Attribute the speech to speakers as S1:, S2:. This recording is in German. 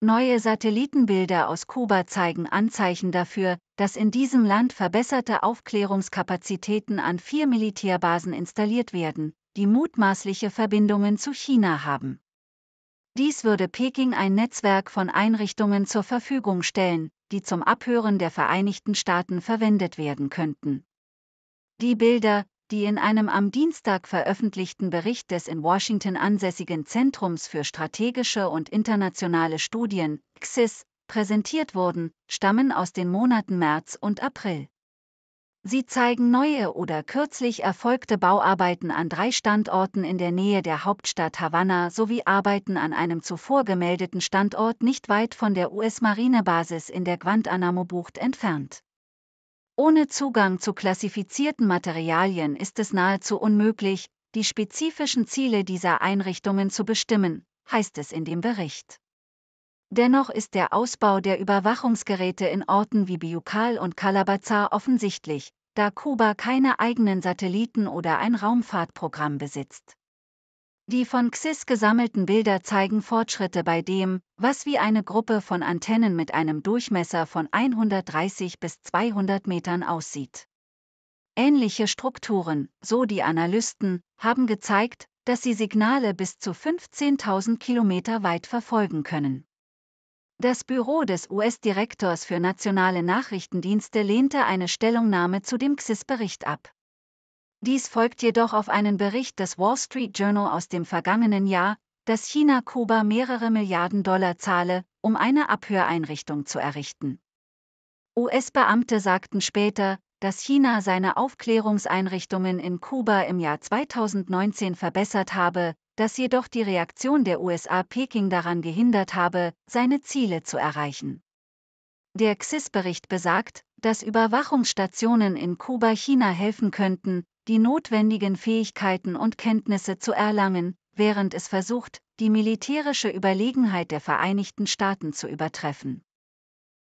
S1: Neue Satellitenbilder aus Kuba zeigen Anzeichen dafür, dass in diesem Land verbesserte Aufklärungskapazitäten an vier Militärbasen installiert werden, die mutmaßliche Verbindungen zu China haben. Dies würde Peking ein Netzwerk von Einrichtungen zur Verfügung stellen, die zum Abhören der Vereinigten Staaten verwendet werden könnten. Die Bilder, die in einem am Dienstag veröffentlichten Bericht des in Washington ansässigen Zentrums für strategische und internationale Studien, XIS, präsentiert wurden, stammen aus den Monaten März und April. Sie zeigen neue oder kürzlich erfolgte Bauarbeiten an drei Standorten in der Nähe der Hauptstadt Havanna sowie Arbeiten an einem zuvor gemeldeten Standort nicht weit von der US-Marinebasis in der Guantanamo-Bucht entfernt. Ohne Zugang zu klassifizierten Materialien ist es nahezu unmöglich, die spezifischen Ziele dieser Einrichtungen zu bestimmen, heißt es in dem Bericht. Dennoch ist der Ausbau der Überwachungsgeräte in Orten wie Biukal und Kalabazar offensichtlich, da Kuba keine eigenen Satelliten oder ein Raumfahrtprogramm besitzt. Die von XIS gesammelten Bilder zeigen Fortschritte bei dem, was wie eine Gruppe von Antennen mit einem Durchmesser von 130 bis 200 Metern aussieht. Ähnliche Strukturen, so die Analysten, haben gezeigt, dass sie Signale bis zu 15.000 Kilometer weit verfolgen können. Das Büro des US-Direktors für nationale Nachrichtendienste lehnte eine Stellungnahme zu dem XIS-Bericht ab. Dies folgt jedoch auf einen Bericht des Wall Street Journal aus dem vergangenen Jahr, dass China Kuba mehrere Milliarden Dollar zahle, um eine Abhöreinrichtung zu errichten. US-Beamte sagten später, dass China seine Aufklärungseinrichtungen in Kuba im Jahr 2019 verbessert habe, dass jedoch die Reaktion der USA Peking daran gehindert habe, seine Ziele zu erreichen. Der XIS-Bericht besagt, dass Überwachungsstationen in Kuba China helfen könnten, die notwendigen Fähigkeiten und Kenntnisse zu erlangen, während es versucht, die militärische Überlegenheit der Vereinigten Staaten zu übertreffen.